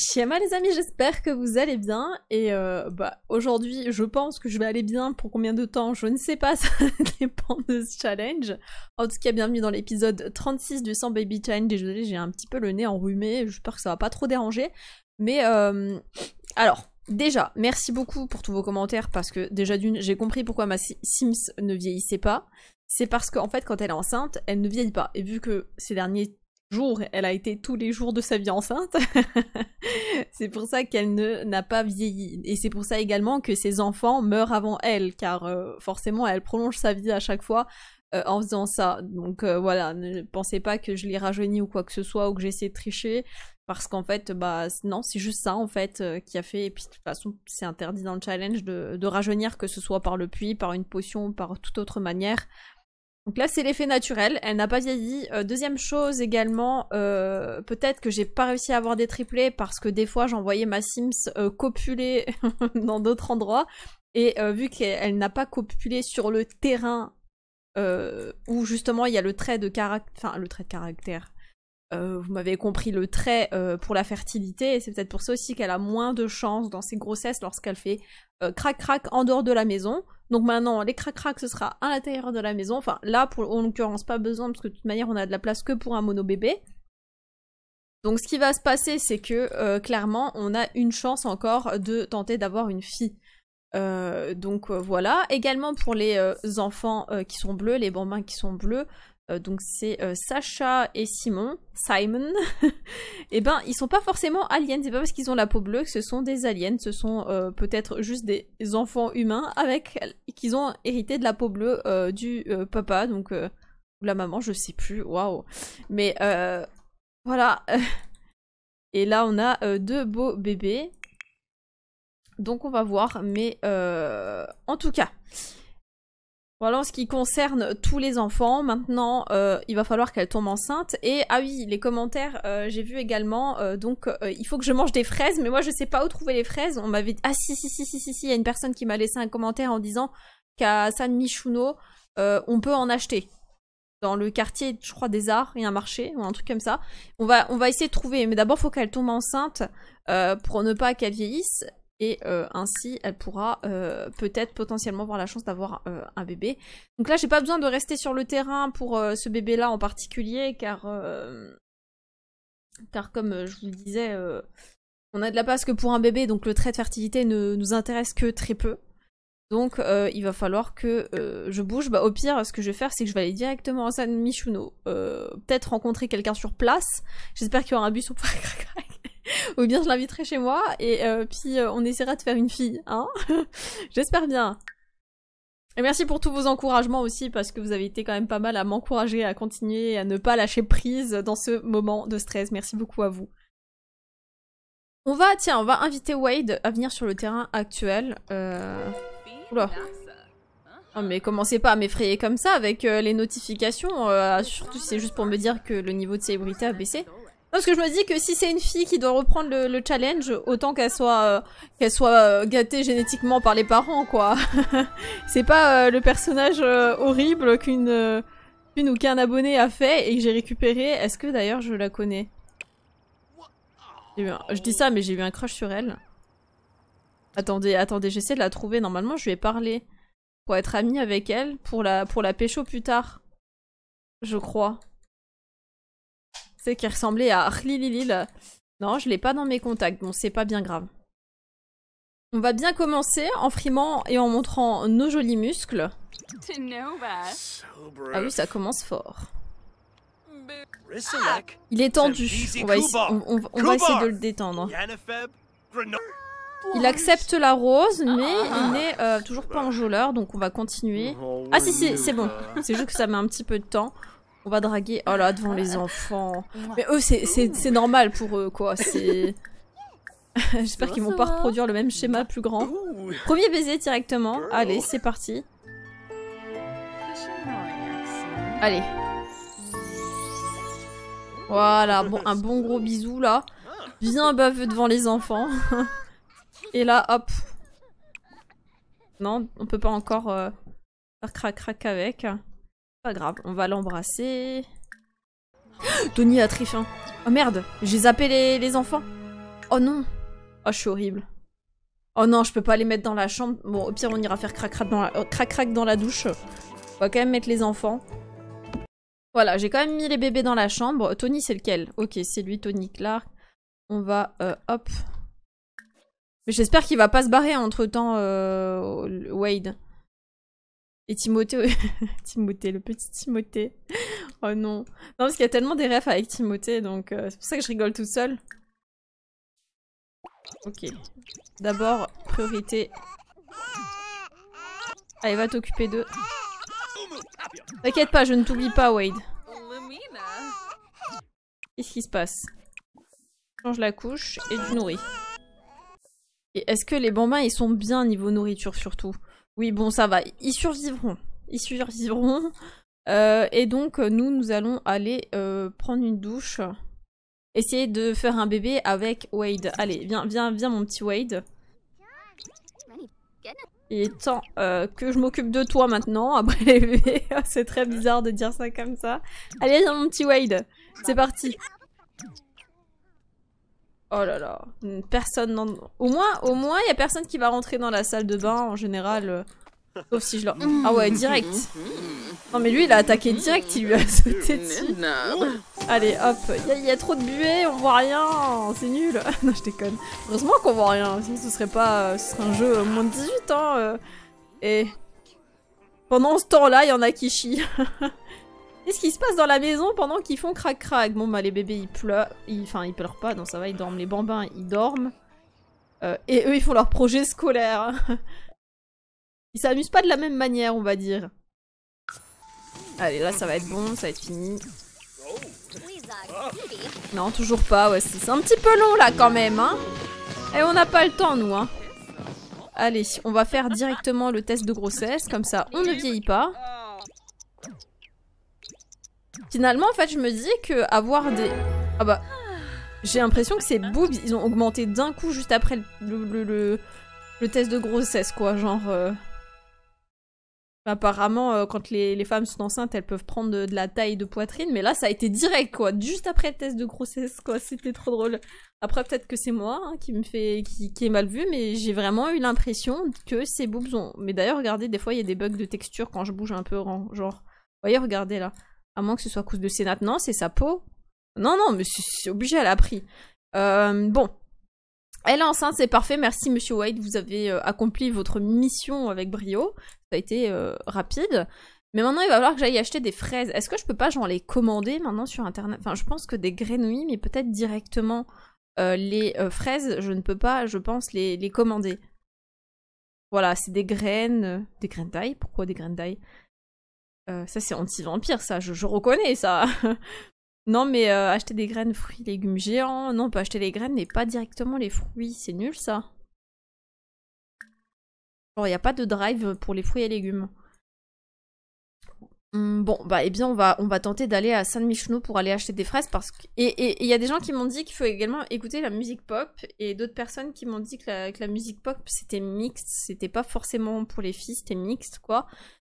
Chiama les amis, j'espère que vous allez bien et euh, bah, aujourd'hui je pense que je vais aller bien pour combien de temps, je ne sais pas, ça dépend de ce challenge. En tout cas bienvenue dans l'épisode 36 du 100 Baby Challenge, désolé j'ai un petit peu le nez enrhumé, j'espère que ça va pas trop déranger. Mais euh, alors, déjà, merci beaucoup pour tous vos commentaires parce que déjà d'une j'ai compris pourquoi ma Sims ne vieillissait pas. C'est parce qu'en fait quand elle est enceinte, elle ne vieillit pas et vu que ces derniers elle a été tous les jours de sa vie enceinte. c'est pour ça qu'elle ne n'a pas vieilli. Et c'est pour ça également que ses enfants meurent avant elle, car euh, forcément elle prolonge sa vie à chaque fois euh, en faisant ça. Donc euh, voilà, ne pensez pas que je l'ai rajeuni ou quoi que ce soit, ou que j'ai de tricher. Parce qu'en fait, bah non, c'est juste ça en fait qui a fait. Et puis de toute façon, c'est interdit dans le challenge de, de rajeunir, que ce soit par le puits, par une potion, par toute autre manière. Donc là, c'est l'effet naturel. Elle n'a pas vieilli. Euh, deuxième chose également, euh, peut-être que j'ai pas réussi à avoir des triplés parce que des fois, j'envoyais ma Sims euh, copuler dans d'autres endroits. Et vu qu'elle n'a pas copulé sur le terrain où justement il y a le trait de caractère, enfin le trait de caractère. vous m'avez compris le trait pour la fertilité et c'est peut-être pour ça aussi qu'elle a moins de chances dans ses grossesses lorsqu'elle fait crac crac en dehors de la maison donc maintenant, les crac-crac, ce sera à l'intérieur de la maison. Enfin, là, pour, en l'occurrence, pas besoin, parce que de toute manière, on a de la place que pour un mono-bébé. Donc ce qui va se passer, c'est que euh, clairement, on a une chance encore de tenter d'avoir une fille. Euh, donc euh, voilà. Également pour les enfants qui sont bleus, les bambins qui sont bleus, euh, donc c'est euh, Sacha et Simon, Simon, et eh ben ils sont pas forcément aliens, c'est pas parce qu'ils ont la peau bleue que ce sont des aliens, ce sont euh, peut-être juste des enfants humains avec qu'ils ont hérité de la peau bleue du papa, donc la maman, je sais plus, waouh. Mais voilà. Et là, on a deux beaux bébés. Donc, on va voir. Mais en tout cas, voilà en ce qui concerne tous les enfants. Maintenant, euh, il va falloir qu'elle tombe enceinte. Et ah oui, les commentaires, euh, j'ai vu également. Euh, donc, il faut que je mange des fraises, mais moi je sais pas où trouver les fraises. On m'avait ah si si si si si Il y a une personne qui m'a laissé un commentaire en disant qu'à San Michuno, on peut en acheter dans le quartier, je crois, des arts il y a un marché ou un truc comme ça. On va, on va essayer de trouver, mais d'abord il faut qu'elle tombe enceinte pour ne pas qu'elle vieillisse et euh, ainsi elle pourra euh, peut-être potentiellement avoir la chance d'avoir euh, un bébé. Donc là j'ai pas besoin de rester sur le terrain pour ce bébé là en particulier car car comme je vous le disais on a de la place que pour un bébé donc le trait de fertilité ne nous intéresse que très peu. Donc il va falloir que je bouge. Bah, au pire ce que je vais faire c'est que je vais aller directement à San Michuno. peut-être rencontrer quelqu'un sur place. J'espère qu'il y aura un bus ou pas. Ou bien je l'inviterai chez moi et euh, puis euh, on essaiera de faire une fille, hein J'espère bien. Et merci pour tous vos encouragements aussi parce que vous avez été quand même pas mal à m'encourager à continuer à ne pas lâcher prise dans ce moment de stress. Merci beaucoup à vous. On va, tiens, on va inviter Wade à venir sur le terrain actuel. Euh, oula. mais commencez pas à m'effrayer comme ça avec les notifications. surtout si c'est juste pour me dire que le niveau de célébrité a baissé parce que je me dis que si c'est une fille qui doit reprendre le, challenge, autant qu'elle soit, euh, qu'elle soit euh, gâtée génétiquement par les parents, quoi. c'est pas euh, le personnage horrible qu'une ou qu'un abonné a fait et que j'ai récupéré. Est-ce que d'ailleurs je la connais Je dis ça, mais j'ai eu un crush sur elle. Attendez, attendez, j'essaie de la trouver. Normalement, je lui ai parlé pour être amie avec elle, pour la, pour la pécho plus tard. Je crois. C'est qui ressemblait à Hlililil. Non, je l'ai pas dans mes contacts, bon, c'est pas bien grave. On va bien commencer en frimant et en montrant nos jolis muscles. Ah oui, ça commence fort. Ah, il est tendu. On va, essayer de le détendre. Il accepte la rose, mais ah. il n'est euh, toujours pas enjôleur, donc on va continuer. Ah si, si c'est bon. C'est juste que ça met un petit peu de temps. On va draguer. Oh là, devant les ah. enfants. Mais eux, c'est normal pour eux, quoi. J'espère qu'ils vont pas reproduire le même schéma plus grand. Premier baiser directement. Allez, c'est parti. Allez. Voilà, bon, un bon gros bisou là. Viens baveux devant les enfants. Et là, hop. Non, on peut pas encore euh, faire crac-crac avec. Pas grave, on va l'embrasser. Tony a triché. Hein. Oh merde, j'ai zappé les, enfants. Oh non. Oh, je suis horrible. Oh non, je peux pas les mettre dans la chambre. Bon, au pire, on ira faire crac-crac dans, la... douche. On va quand même mettre les enfants. Voilà, j'ai quand même mis les bébés dans la chambre. Tony, c'est lequel Ok, c'est lui, Tony Clark. On va... Euh, hop. J'espère qu'il va pas se barrer entre-temps, euh, Wade. Et Timothée, Timothée, le petit Timothée. oh non. Non, parce qu'il y a tellement des refs avec Timothée, donc euh, c'est pour ça que je rigole tout seul. Ok. D'abord, priorité. Allez, va t'occuper d'eux. T'inquiète pas, je ne t'oublie pas, Wade. Qu'est-ce qui se passe Change la couche et tu nourris. Et est-ce que les bambins, ils sont bien niveau nourriture surtout oui, bon, ça va. Ils survivront. Ils survivront. Euh, et donc, euh, nous, nous allons aller euh, prendre une douche. Essayer de faire un bébé avec Wade. Allez, viens, viens, viens, mon petit Wade. Il est temps que je m'occupe de toi maintenant, après les bébés. C'est très bizarre de dire ça comme ça. Allez, viens, mon petit Wade. C'est parti. Oh là là, personne Au moins, au moins, il y a personne qui va rentrer dans la salle de bain en général. Euh, sauf si je leur... Ah ouais, direct. Non mais lui, il a attaqué direct, il lui a sauté dessus. Allez, hop. Il y, a trop de buée, on voit rien. C'est nul. non, je déconne. Heureusement qu'on voit rien. Sinon, ce serait pas... Ce serait un jeu moins de 18 ans. Hein, euh. Et... Pendant ce temps-là, il y en a qui chient. Qu'est-ce qui se passe dans la maison pendant qu'ils font crac-crac Bon bah les bébés ils pleurent, enfin ils pleurent pas, non ça va, ils dorment, les bambins ils dorment. Euh, et eux ils font leur projet scolaire. ils s'amusent pas de la même manière on va dire. Allez là ça va être bon, ça va être fini. Non toujours pas, ouais c'est un petit peu long là quand même hein. Et eh, on n'a pas le temps nous hein. Allez, on va faire directement le test de grossesse, comme ça on ne vieillit pas. Finalement, en fait, je me dis que avoir des... Ah bah... J'ai l'impression que ces boobs, ils ont augmenté d'un coup juste après le, le, le, test de grossesse, quoi. Genre... Euh. Apparemment, euh, quand les, les, femmes sont enceintes, elles peuvent prendre de, la taille de poitrine, mais là, ça a été direct, quoi. Juste après le test de grossesse, quoi. C'était trop drôle. Après, peut-être que c'est moi hein, qui me fait, qui, qui, est mal vu, mais j'ai vraiment eu l'impression que ces boobs ont. Mais d'ailleurs, regardez, des fois, il y a des bugs de texture quand je bouge un peu, genre. Vous voyez, regardez là. À moins que ce soit à cause de ses Non, c'est sa peau. Non, non, mais c'est obligé, elle a pris. Euh, bon. Elle est enceinte, c'est parfait. Merci, monsieur White. Vous avez euh, accompli votre mission avec brio. Ça a été euh, rapide. Mais maintenant, il va falloir que j'aille acheter des fraises. Est-ce que je peux pas, genre, les commander maintenant sur Internet Enfin, je pense que des grenouilles, mais peut-être directement les fraises, je ne peux pas, je pense, les, les commander. Voilà, c'est des graines. des graines d'ail Pourquoi des graines d'ail euh, ça, c'est anti-vampire, ça, je, reconnais ça. non, mais euh, acheter des graines, fruits, légumes géants. Non, on peut acheter les graines, mais pas directement les fruits. C'est nul, ça. Genre, il n'y a pas de drive pour les fruits et légumes. Hmm, bon, bah, eh bien, on va, on va tenter d'aller à Saint-Michelot pour aller acheter des fraises parce que... Et il y a des gens qui m'ont dit qu'il faut également écouter la musique pop et d'autres personnes qui m'ont dit que la, que la musique pop, c'était mixte. C'était pas forcément pour les filles, c'était mixte, quoi.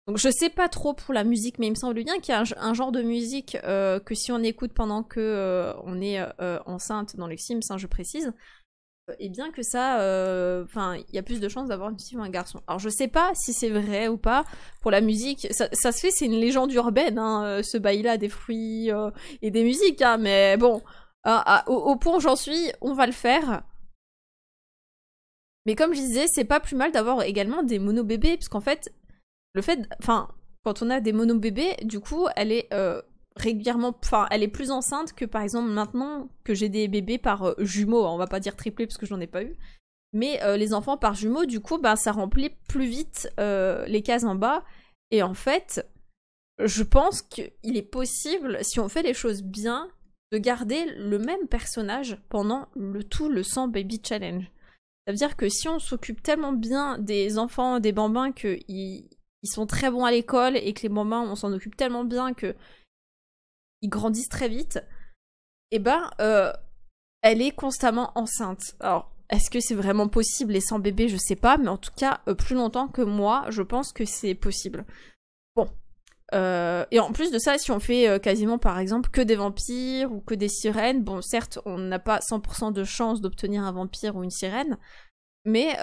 Donc je sais pas trop pour la musique, mais il me semble bien qu'il y a un, genre de musique euh, que si on écoute pendant que euh, on est euh, enceinte dans les Sims, hein, je précise, et bien que ça, enfin, il y a plus de chances d'avoir une fille ou un garçon. Alors je sais pas si c'est vrai ou pas pour la musique. Ça, se fait, c'est une légende urbaine, hein, ce bail-là des fruits et des musiques. Hein, mais bon, au, pont point où j'en suis, on va le faire. Mais comme je disais, c'est pas plus mal d'avoir également des mono bébés, parce qu'en fait, le fait, enfin, quand on a des mono bébés, du coup, elle est euh, régulièrement, enfin, elle est plus enceinte que par exemple maintenant que j'ai des bébés par euh, jumeaux, hein, on va pas dire triplé parce que j'en ai pas eu, mais euh, les enfants par jumeaux, du coup, bah, ça remplit plus vite les cases en bas, et en fait, je pense qu'il est possible, si on fait les choses bien, de garder le même personnage pendant le tout le 100 baby challenge. Ça veut dire que si on s'occupe tellement bien des enfants, des bambins, qu'ils ils sont très bons à l'école et que les mamans, on s'en occupe tellement bien que ils grandissent très vite, et eh ben, euh, elle est constamment enceinte. Alors, est-ce que c'est vraiment possible et sans bébé, je sais pas, mais en tout cas, euh, plus longtemps que moi, je pense que c'est possible. Bon. Euh, et en plus de ça, si on fait quasiment par exemple que des vampires ou que des sirènes, bon, certes, on n'a pas 100% de chance d'obtenir un vampire ou une sirène, mais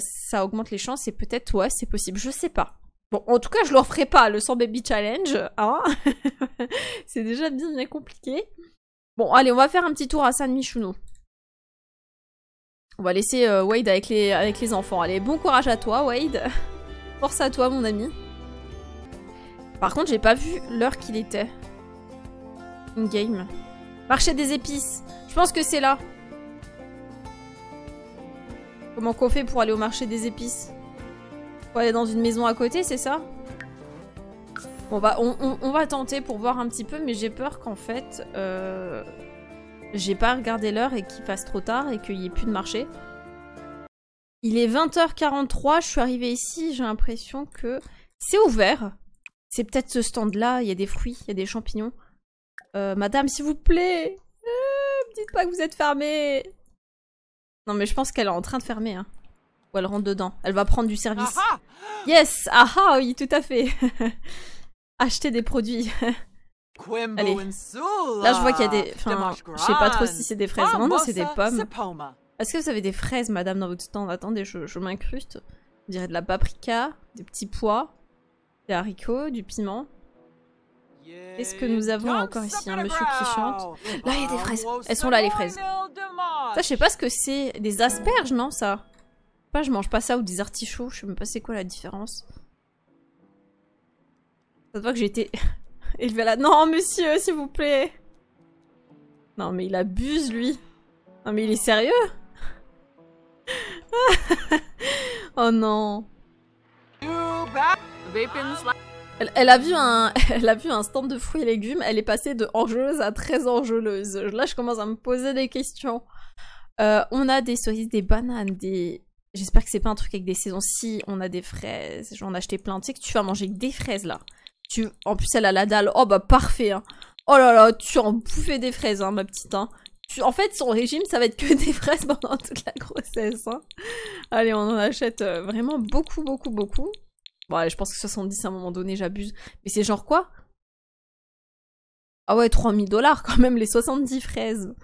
ça augmente les chances et peut-être, ouais, c'est possible, je sais pas. Bon, en tout cas, je leur ferai pas le 100 baby challenge, hein. C'est déjà bien, compliqué. Bon, allez, on va faire un petit tour à San Michuno. On va laisser euh, Wade avec les, avec les enfants. Allez, bon courage à toi, Wade. Force à toi, mon ami. Par contre, j'ai pas vu l'heure qu'il était. In game. Marché des épices. Je pense que c'est là. Comment qu'on fait pour aller au marché des épices aller dans une maison à côté, c'est ça Bon bah, on, on, va tenter pour voir un petit peu, mais j'ai peur qu'en fait, euh, j'ai pas regardé l'heure et qu'il fasse trop tard et qu'il n'y ait plus de marché. Il est 20h43, je suis arrivée ici, j'ai l'impression que c'est ouvert. C'est peut-être ce stand-là, il y a des fruits, il y a des champignons. Euh, madame, s'il vous plaît, me euh, dites pas que vous êtes fermée. Non mais je pense qu'elle est en train de fermer. Hein elle rentre dedans. Elle va prendre du service. yes Ah oui, tout à fait Acheter des produits. Allez. Là, je vois qu'il y a des... Enfin, je sais pas trop si c'est des fraises. Non, non, c'est des pommes. Est-ce que vous avez des fraises, madame, dans votre stand Attendez, je, je m'incruste. On dirait de la paprika, des petits pois, des haricots, du piment. Qu'est-ce que nous avons encore ici Un monsieur qui chante. Là, il y a des fraises. Elles sont là, les fraises. Ça, je sais pas ce que c'est. Des asperges, non, ça je mange pas ça ou des artichauts, je sais même pas c'est quoi la différence. Ça voit que j'ai été élevé là. Non, monsieur, s'il vous plaît Non, mais il abuse, lui Non, mais il est sérieux Oh non elle, a vu un, elle a vu un stand de fruits et légumes, elle est passée de enjeleuse à très enjeleuse. Là, je commence à me poser des questions. Euh, on a des cerises, des bananes, des, J'espère que c'est pas un truc avec des saisons. Si on a des fraises, j'en ai acheté plein. Tu sais que tu vas manger des fraises là. Tu... En plus, elle a la dalle. Oh bah parfait. Hein. Oh là là, tu en bouffais des fraises, hein, ma petite. Hein. Tu... En fait, son régime, ça va être que des fraises pendant toute la grossesse. Hein. Allez, on en achète euh, vraiment beaucoup, beaucoup, beaucoup. Bon, je pense que 70 à un moment donné, j'abuse. Mais c'est genre quoi Ah ouais, 3000 dollars quand même, les 70 fraises.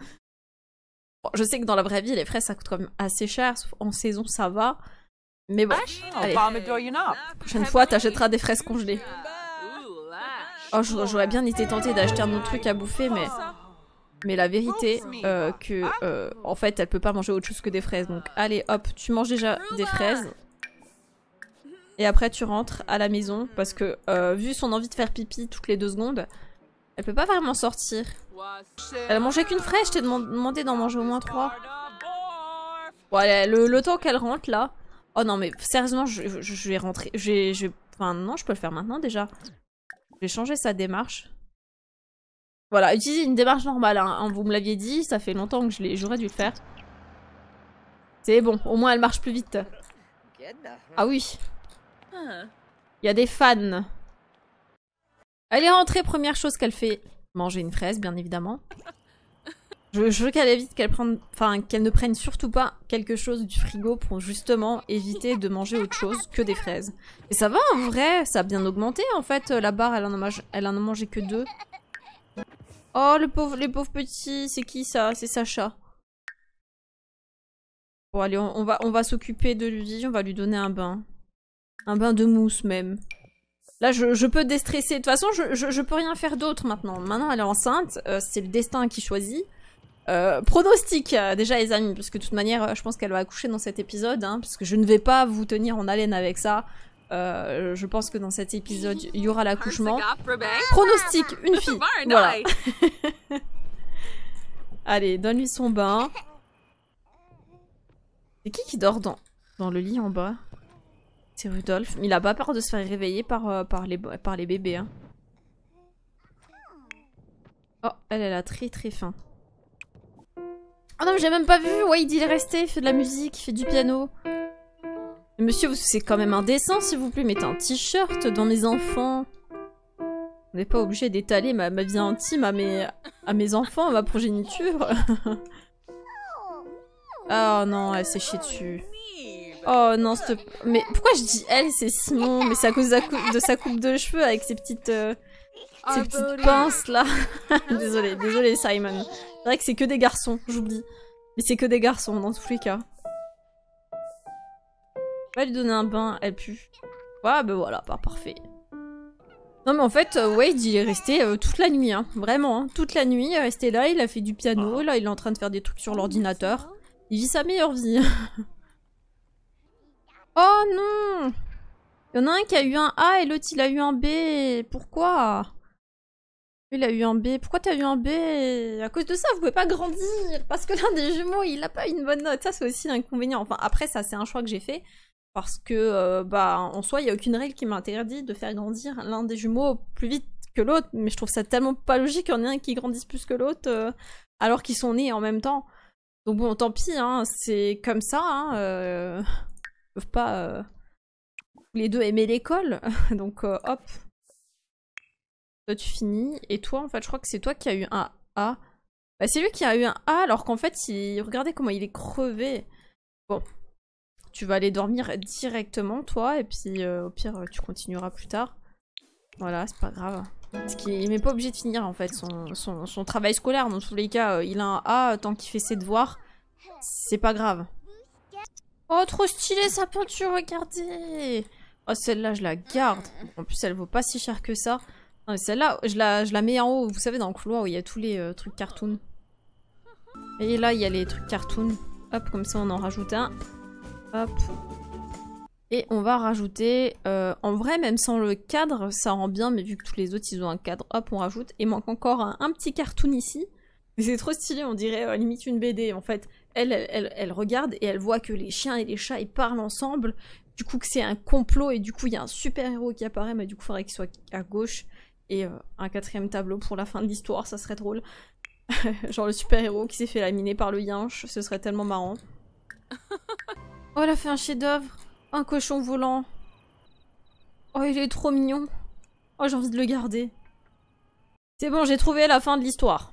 Je sais que dans la vraie vie, les fraises ça coûte quand même assez cher, en saison ça va. Mais bon, ah, allez. La prochaine fois, t'achèteras des fraises congelées. Oh, j'aurais bien été tentée d'acheter un autre truc à bouffer, mais. Mais la vérité, euh, que. Euh, en fait, elle peut pas manger autre chose que des fraises. Donc, allez, hop, tu manges déjà des fraises. Et après, tu rentres à la maison. Parce que, euh, vu son envie de faire pipi toutes les deux secondes, elle peut pas vraiment sortir. Elle a mangé qu'une fraise, je t'ai demandé d'en manger au moins trois. Voilà, le, le temps qu'elle rentre là. Oh non, mais sérieusement, je, vais rentrer. Enfin, non, je peux le faire maintenant déjà. Je vais changer sa démarche. Voilà, utilisez une démarche normale. Hein. Hein, vous me l'aviez dit, ça fait longtemps que j'aurais dû le faire. C'est bon, au moins elle marche plus vite. Ah oui. Il y a des fans. Elle est rentrée, première chose qu'elle fait, manger une fraise, bien évidemment. Je, veux qu'elle évite qu'elle prenne, enfin qu'elle ne prenne surtout pas quelque chose du frigo pour justement éviter de manger autre chose que des fraises. Et ça va en vrai, ça a bien augmenté en fait. La barre, elle en a, mangé, elle mangé que deux. Oh le pauvre, les pauvres petits, c'est qui ça C'est Sacha. Bon allez, va, on va s'occuper de lui, on va lui donner un bain. Un bain de mousse même. Là, je, peux déstresser. De toute façon, je, je, peux rien faire d'autre maintenant. Maintenant, elle est enceinte. Euh, c'est le destin qui choisit. Euh, pronostic, euh, déjà, les amis, parce que de toute manière, je pense qu'elle va accoucher dans cet épisode, hein, parce que je ne vais pas vous tenir en haleine avec ça. je pense que dans cet épisode, il y aura l'accouchement. Pronostic, une fille. Allez, donne-lui son bain. C'est qui qui dort dans le lit en bas c'est Rudolf. Il a pas peur de se faire réveiller par, euh, par, les, par les bébés. Hein. Oh, elle, elle a très très faim. Oh non, j'ai même pas vu. Ouais, il est resté. Il fait de la musique, il fait du piano. Monsieur, c'est quand même indécent, s'il vous plaît. Mettez un t-shirt dans mes enfants. On n'est pas obligé d'étaler ma, vie intime à mes, à mes enfants, à ma progéniture. oh non, elle s'est chiée dessus. Oh non, mais pourquoi je dis elle, c'est Simon Mais c'est à cause de sa, coupe de cheveux avec ses petites, euh, petites pinces là. désolé, désolé Simon. C'est vrai que c'est que des garçons, j'oublie. Mais c'est que des garçons dans tous les cas. Je vais lui donner un bain, elle pue. Ouais, bah voilà, pas parfait. Non mais en fait, euh, Wade il est resté euh, toute la nuit, hein. vraiment, hein. toute la nuit, il est resté là, il a fait du piano, là il est en train de faire des trucs sur l'ordinateur. Il vit sa meilleure vie. Oh non Il y en a un qui a eu un A et l'autre il a eu un B. Pourquoi il a eu un B. Pourquoi t'as eu un B À cause de ça, vous pouvez pas grandir parce que l'un des jumeaux, il a pas une bonne note. Ça, c'est aussi un inconvénient. Enfin, après, ça, c'est un choix que j'ai fait parce que, euh, bah, en soi, il y a aucune règle qui m'interdit de faire grandir l'un des jumeaux plus vite que l'autre. Mais je trouve ça tellement pas logique qu'il y en ait un qui grandisse plus que l'autre euh, alors qu'ils sont nés en même temps. Donc bon, tant pis, hein, c'est comme ça. Hein, euh peuvent pas euh, les deux aimer l'école. Donc euh, hop. Toi tu finis. Et toi en fait je crois que c'est toi qui a eu un A. Bah, c'est lui qui a eu un A alors qu'en fait regardez comment il est crevé. Bon. Tu vas aller dormir directement toi et puis euh, au pire tu continueras plus tard. Voilà c'est pas grave. Parce qu'il n'est pas obligé de finir en fait son, son, son travail scolaire. Dans tous les cas il a un A tant qu'il fait ses devoirs. C'est pas grave. Oh, trop stylé sa peinture, regardez Oh, celle-là, je la garde. En plus, elle vaut pas si cher que ça. celle-là, je la, je la mets en haut, vous savez, dans le couloir où il y a tous les euh, trucs cartoon. Et là, il y a les trucs cartoon. Hop, comme ça, on en rajoute un. Hop. Et on va rajouter... Euh, en vrai, même sans le cadre, ça rend bien, mais vu que tous les autres, ils ont un cadre, hop, on rajoute. Et manque encore un, petit cartoon ici. Mais c'est trop stylé, on dirait euh, limite une BD, en fait elle, regarde et elle voit que les chiens et les chats ils parlent ensemble, du coup que c'est un complot et du coup il y a un super héros qui apparaît, mais du coup il faudrait qu'il soit à gauche et euh, un quatrième tableau pour la fin de l'histoire, ça serait drôle. Genre le super héros qui s'est fait laminer par le yinche, ce serait tellement marrant. Oh, elle fait un chef-d'œuvre, un cochon volant. Oh, il est trop mignon. Oh, j'ai envie de le garder. C'est bon, j'ai trouvé la fin de l'histoire.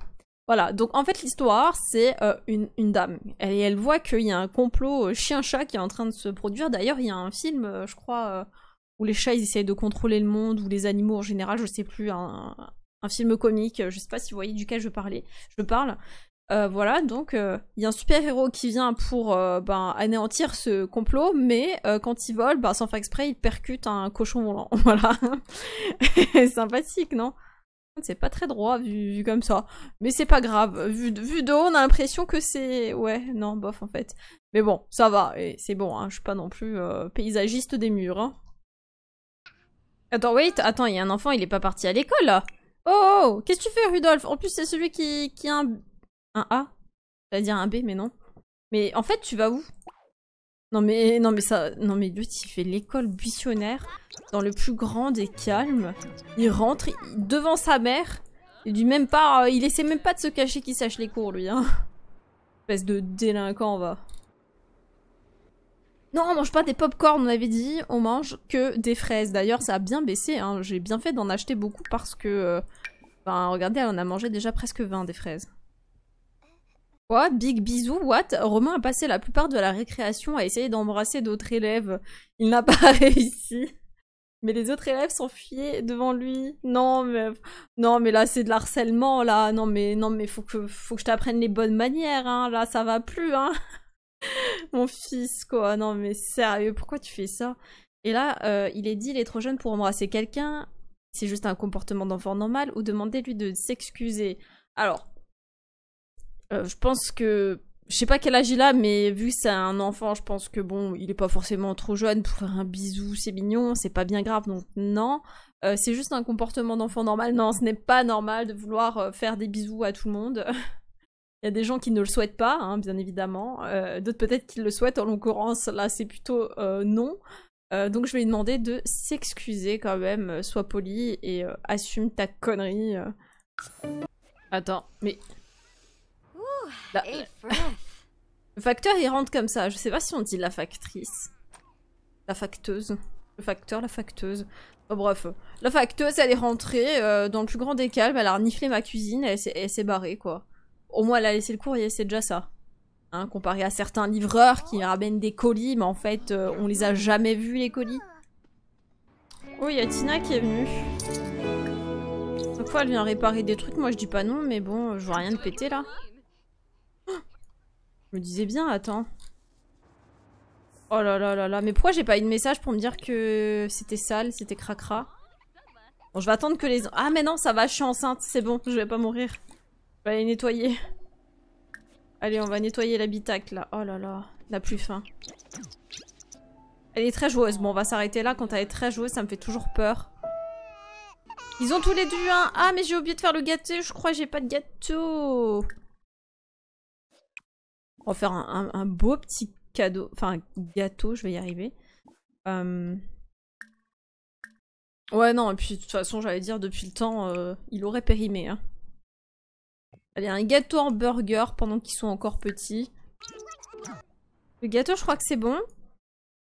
Voilà, donc en fait l'histoire, c'est euh, une, dame. Et elle voit qu'il y a un complot euh, chien-chat qui est en train de se produire. D'ailleurs, il y a un film, euh, je crois, où les chats, ils essayent de contrôler le monde, ou les animaux en général, je sais plus, un, film comique, je sais pas si vous voyez duquel je, parlais, je parle. voilà, donc il y a un super-héros qui vient pour ben, anéantir ce complot, mais quand il vole, ben, sans faire exprès, il percute un cochon volant. Voilà. Sympathique, non c'est pas très droit vu, vu comme ça. Mais c'est pas grave. Vu, vu d'eau, on a l'impression que c'est. Ouais, non, bof en fait. Mais bon, ça va. Et c'est bon, hein, je suis pas non plus euh, paysagiste des murs. Hein. Attends, wait, attends, il y a un enfant, il est pas parti à l'école là. Oh, oh, oh qu'est-ce que tu fais, Rudolf En plus, c'est celui qui, qui a un. Un A J'allais dire un B, mais non. Mais en fait, tu vas où Non, mais non, mais ça. Non, mais lui, il fait l'école buissonnaire dans le plus grand des calmes. Il rentre devant sa mère. Il même pas, euh, il essaie même pas de se cacher qu'il sache les cours lui. Hein. Espèce de délinquant va. Non, on mange pas des pop-corn, on avait dit, on mange que des fraises. D'ailleurs, ça a bien baissé, hein. j'ai bien fait d'en acheter beaucoup parce que... Euh, ben, regardez, on a mangé déjà presque 20 des fraises. Quoi Big bisou What Romain a passé la plupart de la récréation à essayer d'embrasser d'autres élèves. Il n'a pas réussi. Mais les autres élèves sont fuyés devant lui. Non, mais non, mais là c'est de l'harcèlement là. Non, mais non, mais faut que faut que je t'apprenne les bonnes manières. Hein. Là, ça va plus. Hein. Mon fils, quoi. Non, mais sérieux, pourquoi tu fais ça Et là, euh, il est dit, il est trop jeune pour embrasser quelqu'un. C'est juste un comportement d'enfant normal ou demander lui de s'excuser. Alors, euh, je pense que je sais pas quel âge il a, mais vu que c'est un enfant, je pense que bon, il est pas forcément trop jeune pour faire un bisou, c'est mignon, c'est pas bien grave, donc non. Euh, c'est juste un comportement d'enfant normal. Non, ce n'est pas normal de vouloir euh, faire des bisous à tout le monde. il y a des gens qui ne le souhaitent pas, hein, bien évidemment. Euh, d'autres peut-être qui le souhaitent en l'occurrence. Là, c'est plutôt non. donc je vais lui demander de s'excuser quand même. Sois poli et assume ta connerie. Attends, mais bah, euh, le facteur, il rentre comme ça. Je sais pas si on dit la factrice. La facteuse. Le facteur, la facteuse. Oh, bref. La facteuse, elle est rentrée euh, dans le plus grand des calmes. Elle a reniflé ma cuisine elle s'est barrée, quoi. Au moins, elle a laissé le courrier, c'est déjà ça. Hein, comparé à certains livreurs qui ramènent des colis, mais en fait, euh, on les a jamais vus, les colis. Oh, il y a Tina qui est venue. Chaque fois, elle vient réparer des trucs. Moi, je dis pas non, mais bon, je vois rien de pété là. Je me disais bien, attends. Oh là là là là, mais pourquoi j'ai pas eu de message pour me dire que c'était sale, c'était cracra Bon, je vais attendre que les... Ah mais non, ça va, je suis enceinte, c'est bon, je vais pas mourir. Je vais aller nettoyer. Allez, on va nettoyer l'habitacle, là. Oh là là, la plus faim. Elle est très joueuse. Bon, on va s'arrêter là. Quand elle est très joueuse, ça me fait toujours peur. Ils ont tous les deux un... Ah, mais j'ai oublié de faire le gâteau. Je crois que j'ai pas de gâteau. On va faire un, beau petit cadeau, enfin un gâteau, je vais y arriver. Euh, ouais, non, et puis de toute façon, j'allais dire, depuis le temps, euh, il aurait périmé. Hein. Allez, un gâteau en burger pendant qu'ils sont encore petits. Le gâteau, je crois que c'est bon.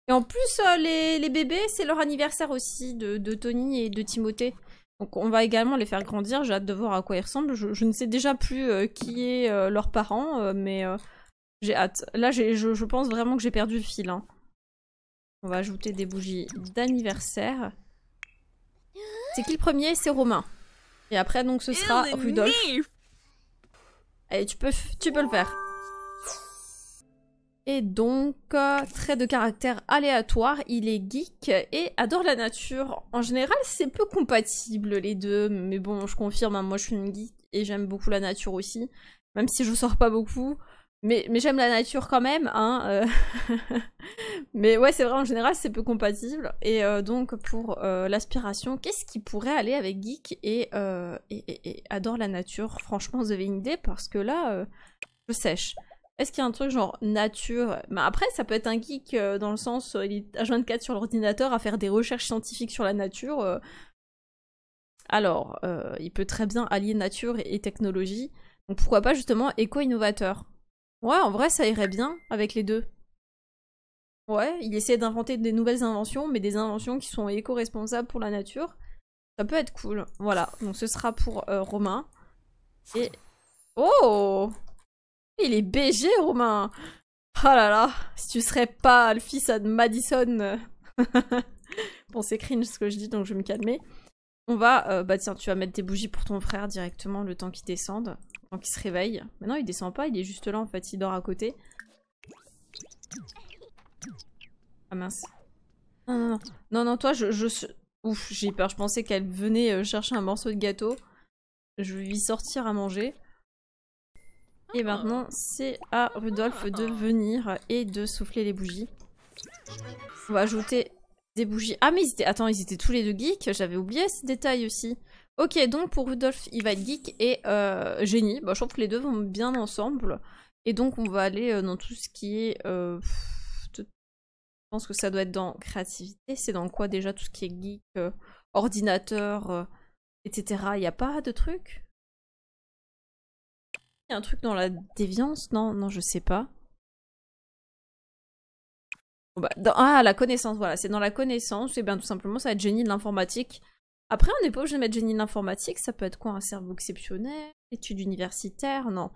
Et en plus, euh, les, les, bébés, c'est leur anniversaire aussi, de, de, Tony et de Timothée. Donc on va également les faire grandir, j'ai hâte de voir à quoi ils ressemblent. Je, ne sais déjà plus qui est leurs parents, mais j'ai hâte. Là, je, je, pense vraiment que j'ai perdu le fil. Hein. On va ajouter des bougies d'anniversaire. C'est qui le premier C'est Romain. Et après, donc, ce sera Rudolf. Allez, tu peux, tu peux le faire. Et donc, euh, trait de caractère aléatoire, il est geek et adore la nature. En général, c'est peu compatible les deux, mais bon, je confirme, hein, moi je suis une geek et j'aime beaucoup la nature aussi. Même si je sors pas beaucoup, mais, mais j'aime la nature quand même, hein. Euh. mais ouais, c'est vrai, en général, c'est peu compatible. Et euh, donc, pour euh, l'aspiration, qu'est-ce qui pourrait aller avec Geek et, et, Adore la nature Franchement, vous avez une idée Parce que là, je sèche. Est-ce qu'il y a un truc genre nature Mais bah, Après, ça peut être un geek dans le sens, il est à 24 sur l'ordinateur à faire des recherches scientifiques sur la nature. Alors, il peut très bien allier nature et technologie. Donc pourquoi pas justement éco-innovateur Ouais, en vrai, ça irait bien avec les deux. Ouais, il essaie d'inventer des nouvelles inventions, mais des inventions qui sont éco-responsables pour la nature. Ça peut être cool. Voilà, donc ce sera pour euh, Romain. Et... Oh Il est BG, Romain Oh là là Si tu serais pas le fils de Madison... bon, c'est cringe ce que je dis, donc je vais me calmer. On va... Euh, bah tiens, tu vas mettre tes bougies pour ton frère directement le temps qu'il descende. Donc il se réveille. Maintenant il descend pas, il est juste là en fait, il dort à côté. Ah mince. Non, non, non, non, non toi je, je Ouf, j'ai peur, je pensais qu'elle venait euh, chercher un morceau de gâteau. Je vais lui sortir à manger. Et maintenant, c'est à Rudolf de venir et de souffler les bougies. On va ajouter des bougies. Ah mais ils étaient... Attends, ils étaient tous les deux geeks, j'avais oublié ce détail aussi. Ok, donc pour Rudolf, il va être geek et euh, génie. Bah, je trouve que les deux vont bien ensemble. Et donc, on va aller euh, dans tout ce qui est. Euh, je pense que ça doit être dans créativité. C'est dans quoi déjà Tout ce qui est geek, ordinateur, etc. Il n'y a pas de truc Il y a un truc dans la déviance Non, non, je sais pas. Bah, ah, la connaissance, voilà. C'est dans la connaissance. Et bien, tout simplement, ça va être génie de l'informatique. Après, on n'est pas obligé de mettre génie de l'informatique, ça peut être quoi Un cerveau exceptionnel Études universitaires Non.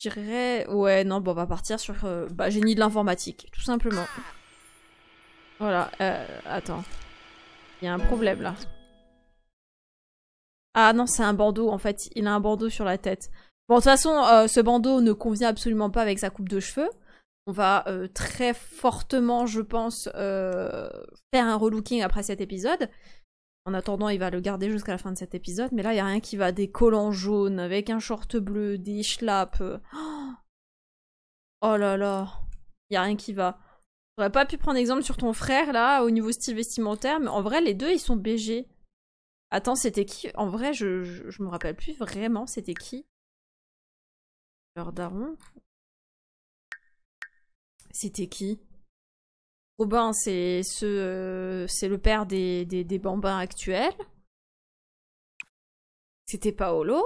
Je dirais... Ouais, non, bon, on va partir sur euh, bah, génie de l'informatique, tout simplement. Voilà, euh, attends. Il y a un problème, là. Ah non, c'est un bandeau, en fait. Il a un bandeau sur la tête. Bon, de toute façon, euh, ce bandeau ne convient absolument pas avec sa coupe de cheveux. On va très fortement, je pense, faire un relooking après cet épisode. En attendant, il va le garder jusqu'à la fin de cet épisode. Mais là, il y a rien qui va. Des collants jaunes, avec un short bleu, des schlaps. Euh. Oh, oh là là. Il y a rien qui va. J'aurais pas pu prendre exemple sur ton frère, là, au niveau style vestimentaire. Mais en vrai, les deux, ils sont BG. Attends, c'était qui En vrai, je, je, me rappelle plus vraiment, c'était qui Leur daron C'était qui Robin, euh, c'est le père des, bambins actuels. C'était Paolo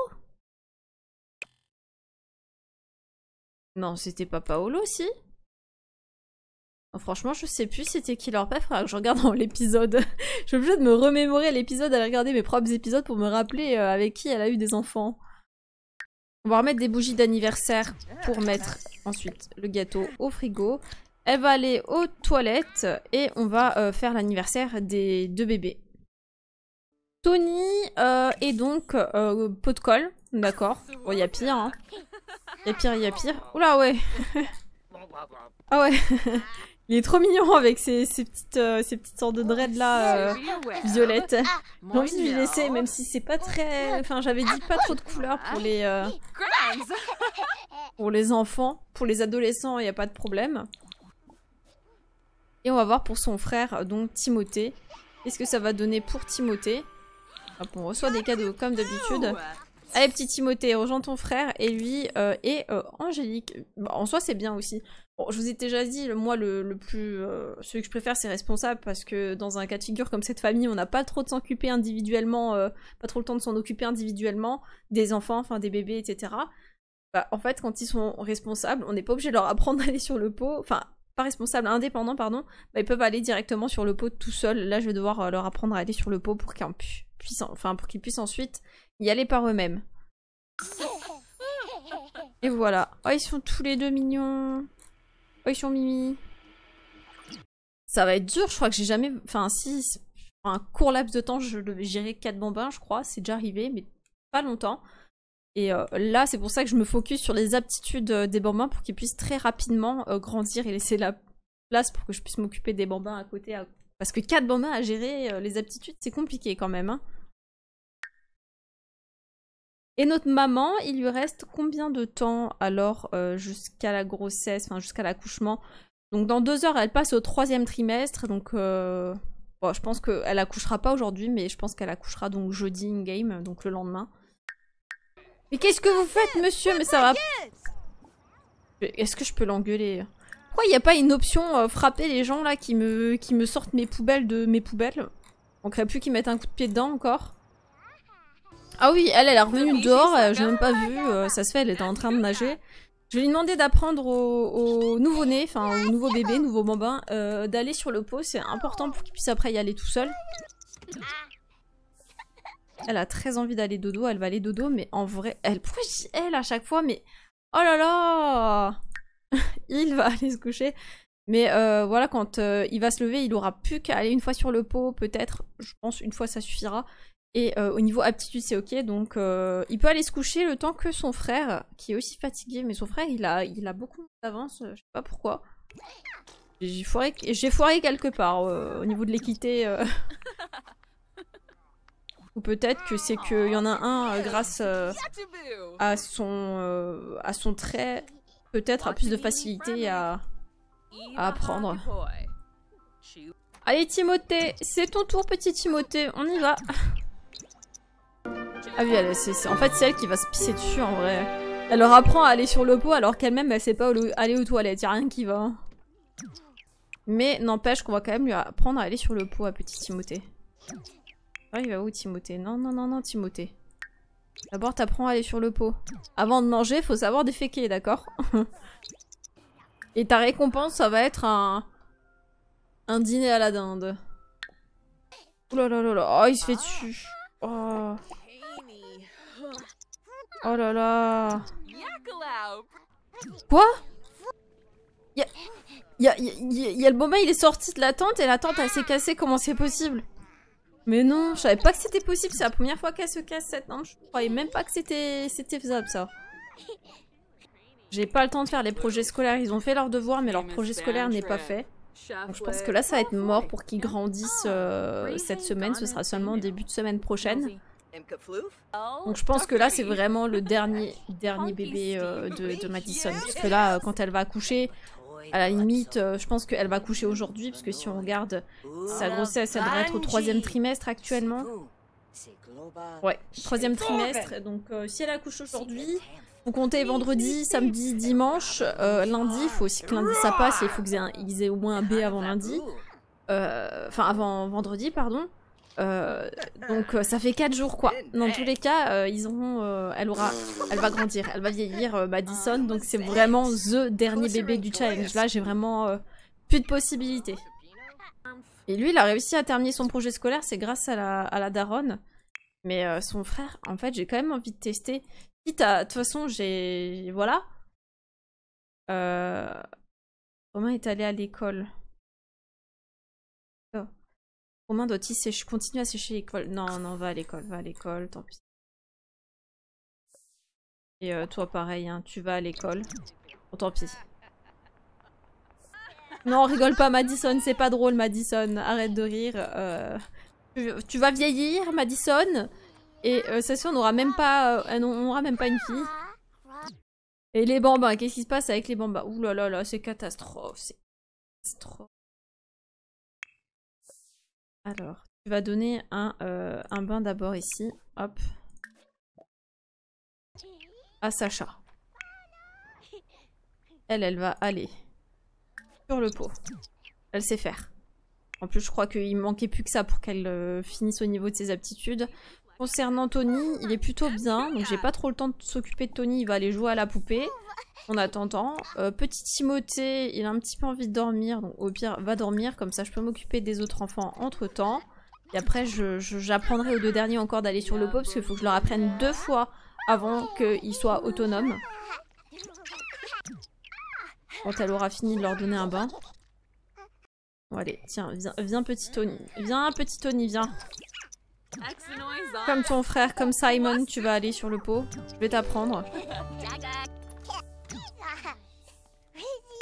Non, c'était pas Paolo, aussi Franchement, je sais plus c'était qui leur père, faudra je regarde dans l'épisode. je suis obligée de me remémorer l'épisode, aller regarder mes propres épisodes pour me rappeler euh, avec qui elle a eu des enfants. On va remettre des bougies d'anniversaire pour mettre ensuite le gâteau au frigo. Elle va aller aux toilettes et on va euh, faire l'anniversaire des deux bébés. Tony euh, est donc euh, pot de colle, d'accord. Il y a pire, hein. Y a pire, y a pire. Oula, ouais. ah ouais. Il est trop mignon avec ses, petites, petites sortes de dreads là, violettes. J'ai envie de lui laisser, même si c'est pas très... Enfin, j'avais dit pas trop de couleurs pour les... pour les enfants. Pour les adolescents, il n'y a pas de problème. Et on va voir pour son frère, euh, donc Timothée. Qu'est-ce que ça va donner pour Timothée on reçoit des cadeaux comme d'habitude. Allez, petit Timothée, rejoins ton frère et lui euh, et euh, Angélique. en soi, c'est bien aussi. Bon, je vous ai déjà dit, moi, le, plus. ce celui que je préfère, c'est responsable parce que dans un cas de figure comme cette famille, on n'a pas trop de s'en occuper individuellement, pas trop le temps de s'en occuper individuellement, des enfants, enfin des bébés, etc. Bah, en fait, quand ils sont responsables, on n'est pas obligé de leur apprendre à aller sur le pot. Enfin, pas responsables, indépendants, pardon, bah, ils peuvent aller directement sur le pot tout seuls. Là, je vais devoir euh, leur apprendre à aller sur le pot pour qu'ils puissent, enfin, pour qu'ils puissent ensuite y aller par eux-mêmes. Et voilà. Oh, ils sont tous les deux mignons. Oh, ils sont mimi. Ça va être dur, je crois que j'ai jamais... Enfin, si, un court laps de temps, je gérer 4 bambins, je crois. C'est déjà arrivé, mais pas longtemps. Et euh, là, c'est pour ça que je me focus sur les aptitudes euh, des bambins pour qu'ils puissent très rapidement euh, grandir et laisser la place pour que je puisse m'occuper des bambins à côté. Parce que quatre bambins à gérer, les aptitudes, c'est compliqué quand même. Hein. Et notre maman, il lui reste combien de temps alors jusqu'à la grossesse, enfin jusqu'à l'accouchement Donc dans deux heures, elle passe au troisième trimestre. Donc je pense qu'elle accouchera pas aujourd'hui, mais je pense qu'elle accouchera donc jeudi in-game, donc le lendemain. Mais qu'est-ce que vous faites, monsieur Mais ça va... Est-ce que je peux l'engueuler Pourquoi il n'y a pas une option euh, frapper les gens, là, qui me, qui me sortent mes poubelles de mes poubelles On crée plus qu'ils mettent un coup de pied dedans, encore Ah oui, elle, elle est revenue dehors, euh, Je n'ai même pas vu, euh, ça se fait, elle était en train de nager. Je lui ai demandé d'apprendre au, nouveau-né, enfin au nouveau bébé, nouveau bambin, d'aller sur le pot, c'est important pour qu'il puisse après y aller tout seul. Elle a très envie d'aller dodo, elle va aller dodo, mais en vrai, elle, pourquoi elle à chaque fois, mais oh là là, il va aller se coucher. Mais euh, voilà, quand euh, il va se lever, il aura plus qu'à aller une fois sur le pot, peut-être. Je pense une fois ça suffira. Et euh, au niveau aptitude, c'est ok. Donc il peut aller se coucher le temps que son frère, qui est aussi fatigué, mais son frère, il a, il a beaucoup d'avance. Je sais pas pourquoi. J'ai foiré, foiré, quelque part au niveau de l'équité. Ou peut-être que c'est qu'il y en a un, euh, grâce euh, à son, euh, à son trait, peut-être à plus de facilité à, apprendre. Allez Timothée, c'est ton tour petit Timothée, on y va. Ah oui, en fait c'est elle qui va se pisser dessus en vrai. Elle leur apprend à aller sur le pot alors qu'elle-même elle sait pas aller aux toilettes, a rien qui va. Mais n'empêche qu'on va quand même lui apprendre à aller sur le pot à petit Timothée. Ah, il va où Timothée Non, non, non, non, Timothée. D'abord, t'apprends à aller sur le pot. Avant de manger, faut savoir déféquer, d'accord Et ta récompense, ça va être un... Un dîner à la dinde. Oh là là là là. Oh, il se fait tuer Oh. Oh là là. Quoi Y'a y a, y le moment il est sorti de la tente et la tente, elle s'est cassée. Comment c'est possible mais non, je savais pas que c'était possible. C'est la première fois qu'elle se casse cette hanche. Je croyais même pas que c'était faisable ça. J'ai pas le temps de faire les projets scolaires. Ils ont fait leurs devoirs, mais leur projet scolaire n'est pas fait. Donc je pense que là, ça va être mort pour qu'ils grandissent euh, cette semaine. Ce sera seulement début de semaine prochaine. Donc je pense que là, c'est vraiment le dernier, dernier bébé euh, de, de, Madison. Parce que là, euh, quand elle va accoucher, à la limite, euh, je pense qu'elle va coucher aujourd'hui, parce que si on regarde sa grossesse, elle devrait être au troisième trimestre actuellement. Ouais, troisième trimestre. Donc euh, si elle accouche aujourd'hui, vous comptez vendredi, samedi, dimanche, euh, lundi. Il faut aussi que lundi ça passe il faut qu'ils aient, au moins un B avant lundi. Enfin, avant vendredi, pardon. Euh, donc euh, ça fait 4 jours quoi. Dans tous les cas, euh, ils auront, elle aura, elle va grandir, elle va vieillir, Madison. Donc c'est vraiment the dernier bébé du challenge. Là, j'ai vraiment plus de possibilités. Et lui, il a réussi à terminer son projet scolaire, c'est grâce à la, à la daronne. Mais son frère, en fait, j'ai quand même envie de tester. de toute façon, j'ai, voilà. Romain est allé à l'école. Romain doit-il Continue à sécher l'école. Non, non, va à l'école, va à l'école, tant pis. Et euh, toi, pareil, hein, tu vas à l'école. Oh tant pis. Non, rigole pas, Madison, c'est pas drôle, Madison. Arrête de rire. Euh. Tu, vas vieillir, Madison. Et euh, cette fois, on n'aura même pas, on même pas une fille. Et les bambins, qu'est-ce qui se passe avec les bambins Ouh là là là, c'est catastrophe, c'est catastrophe. Alors, tu vas donner euh, un, bain d'abord ici. Hop. À Sacha. Elle, elle va aller sur le pot. Elle sait faire. En plus, je crois qu'il manquait plus que ça pour qu'elle euh, finisse au niveau de ses aptitudes. Concernant Tony, il est plutôt bien, donc j'ai pas trop le temps de s'occuper de Tony, il va aller jouer à la poupée On attendant. tant. Euh, petit Timothée, il a un petit peu envie de dormir, donc au pire, va dormir, comme ça je peux m'occuper des autres enfants entre temps. Et après, j'apprendrai aux deux derniers encore d'aller sur le pot, parce qu'il faut que je leur apprenne deux fois avant qu'ils soient autonomes. Quand elle aura fini de leur donner un bain. Bon allez, tiens, viens, viens petit Tony, viens petit Tony, viens. Comme ton frère, comme Simon, tu vas aller sur le pot. Je vais t'apprendre.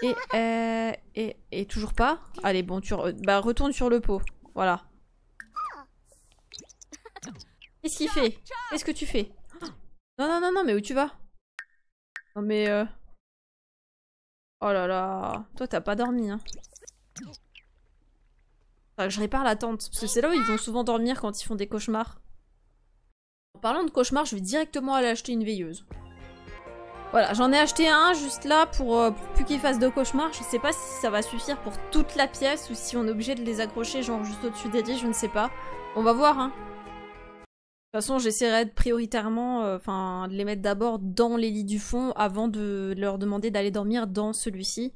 Et, euh, et, et, toujours pas Allez, bon, tu bah, retourne sur le pot. Voilà. Qu'est-ce qu'il fait Qu'est-ce que tu fais Non, non, non, non, mais où tu vas Non, mais... Euh, oh là là, toi t'as pas dormi, hein je répare la tente, parce que c'est là où ils vont souvent dormir quand ils font des cauchemars. En parlant de cauchemars, je vais directement aller acheter une veilleuse. Voilà, j'en ai acheté un juste là pour, euh, plus qu'ils fassent de cauchemars. Je sais pas si ça va suffire pour toute la pièce ou si on est obligé de les accrocher genre juste au-dessus des lits, je ne sais pas. On va voir, hein. De toute façon, j'essaierai prioritairement, euh, enfin, de les mettre d'abord dans les lits du fond avant de leur demander d'aller dormir dans celui-ci.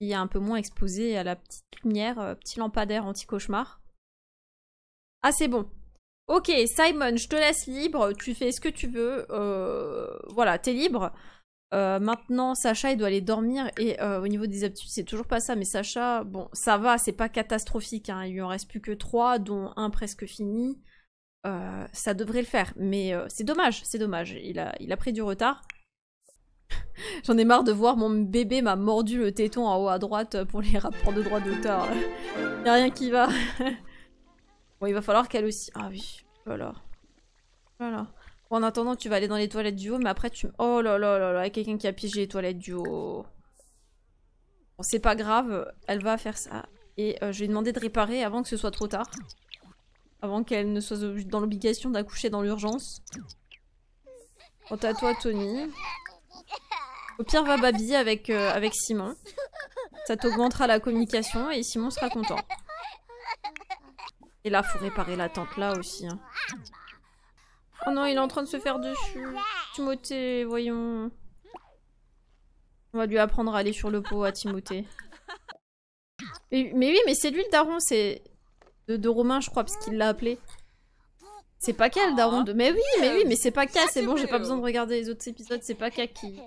Il est un peu moins exposé à la petite lumière, euh, petit lampadaire anti-cauchemar. Ah, c'est bon. Ok, Simon, je te laisse libre, tu fais ce que tu veux. Euh, voilà, t'es libre. Euh, maintenant, Sacha, il doit aller dormir. Et au niveau des habitudes, c'est toujours pas ça. Mais Sacha, bon, ça va, c'est pas catastrophique. Hein. Il lui en reste plus que trois, dont un presque fini. ça devrait le faire. Mais c'est dommage, c'est dommage. Il a, il a pris du retard. J'en ai marre de voir mon bébé m'a mordu le téton en haut à droite pour les rapports de droits d'auteur. a rien qui va. bon, il va falloir qu'elle aussi... Ah oui, voilà. Voilà. en attendant, tu vas aller dans les toilettes du haut, mais après tu... Oh là là là là, quelqu'un qui a pigé les toilettes du haut. Bon, c'est pas grave, elle va faire ça. Et euh, je lui ai demandé de réparer avant que ce soit trop tard. Avant qu'elle ne soit dans l'obligation d'accoucher dans l'urgence. Quant à toi, Tony, au pire, va babiller euh, avec, Simon. Ça t'augmentera la communication et Simon sera content. Et là, faut réparer la tente là aussi. Hein. Oh non, il est en train de se faire dessus. Timothée, voyons. On va lui apprendre à aller sur le pot à Timothée. Mais, oui, mais c'est lui le daron, c'est... De, Romain, je crois, parce qu'il l'a appelé. C'est pas qu'elle, daron de... Mais oui, mais oui, mais c'est pas qu'elle, c'est bon, j'ai pas oh. besoin de regarder les autres épisodes, c'est pas qu'elle qui...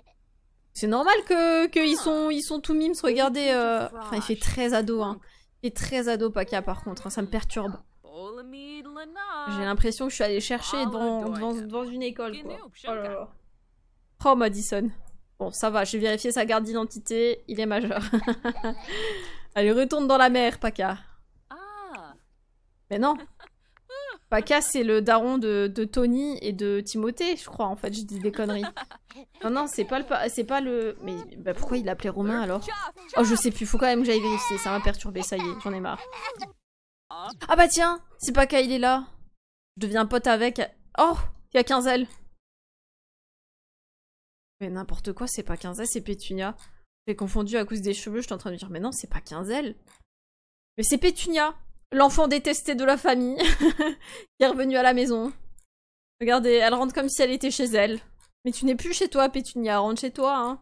C'est normal que qu'ils ah. sont ils sont tout mimes. Regardez, euh, enfin il fait très ado hein. Il fait très ado Paka par contre. Hein, ça me perturbe. J'ai l'impression que je suis allée chercher dans dans une école quoi. Oh Madison. Bon ça va, j'ai vérifié sa garde d'identité. Il est majeur. Allez retourne dans la mer Paka. Ah. Mais non, Paca, c'est le daron de, Tony et de Timothée, je crois, en fait. Je dis des conneries. Non, non, c'est pas le... C'est pas le... Mais bah, pourquoi il l'appelait Romain, alors Oh, je sais plus. Faut quand même que j'aille vérifier. Ça m'a perturbé, ça y est. J'en ai marre. Ah bah tiens Si Paca, il est là. Je deviens pote avec... Oh Il y a 15 Mais n'importe quoi, c'est pas 15 c'est Pétunia. J'ai confondu à cause des cheveux. Je suis en train de me dire, mais non, c'est pas 15 Mais c'est Pétunia l'enfant détesté de la famille qui est revenu à la maison. Regardez, elle rentre comme si elle était chez elle. Mais tu n'es plus chez toi, Pétunia, rentre chez toi, hein.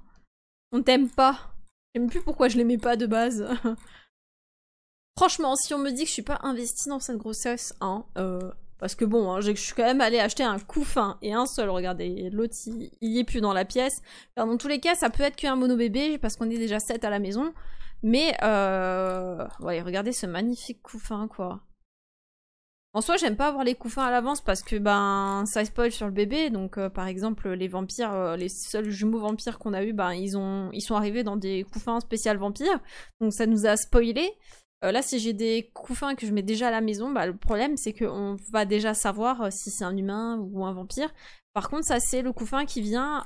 On t'aime pas. J'aime plus pourquoi je l'aimais pas de base. Franchement, si on me dit que je suis pas investie dans cette grossesse, hein, euh, parce que bon, hein, je suis quand même allée acheter un couffin et un seul, regardez, l'autre il, y est plus dans la pièce. Alors, dans tous les cas, ça peut être qu'un mono bébé parce qu'on est déjà 7 à la maison. Mais, euh... ouais, regardez ce magnifique couffin, quoi. En soi, j'aime pas avoir les couffins à l'avance parce que ben ça spoil sur le bébé. Donc euh, par exemple, les vampires, euh, les seuls jumeaux vampires qu'on a eu, ben ils ont ils sont arrivés dans des couffins spécial vampires. Donc ça nous a spoilé. Euh, là, si j'ai des couffins que je mets déjà à la maison, ben, le problème c'est on va déjà savoir si c'est un humain ou un vampire. Par contre, ça c'est le couffin qui vient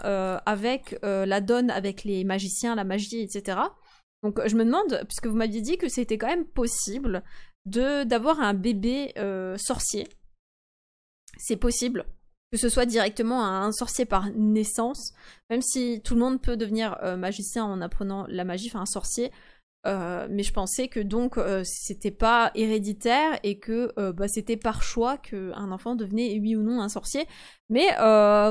avec la donne avec les magiciens, la magie, etc. Donc je me demande, puisque vous m'aviez dit que c'était quand même possible de d'avoir un bébé euh, sorcier. C'est possible que ce soit directement un sorcier par naissance, même si tout le monde peut devenir euh, magicien en apprenant la magie, enfin un sorcier euh, mais je pensais que donc euh, c'était pas héréditaire et que euh, bah, c'était par choix qu'un enfant devenait oui ou non un sorcier. Mais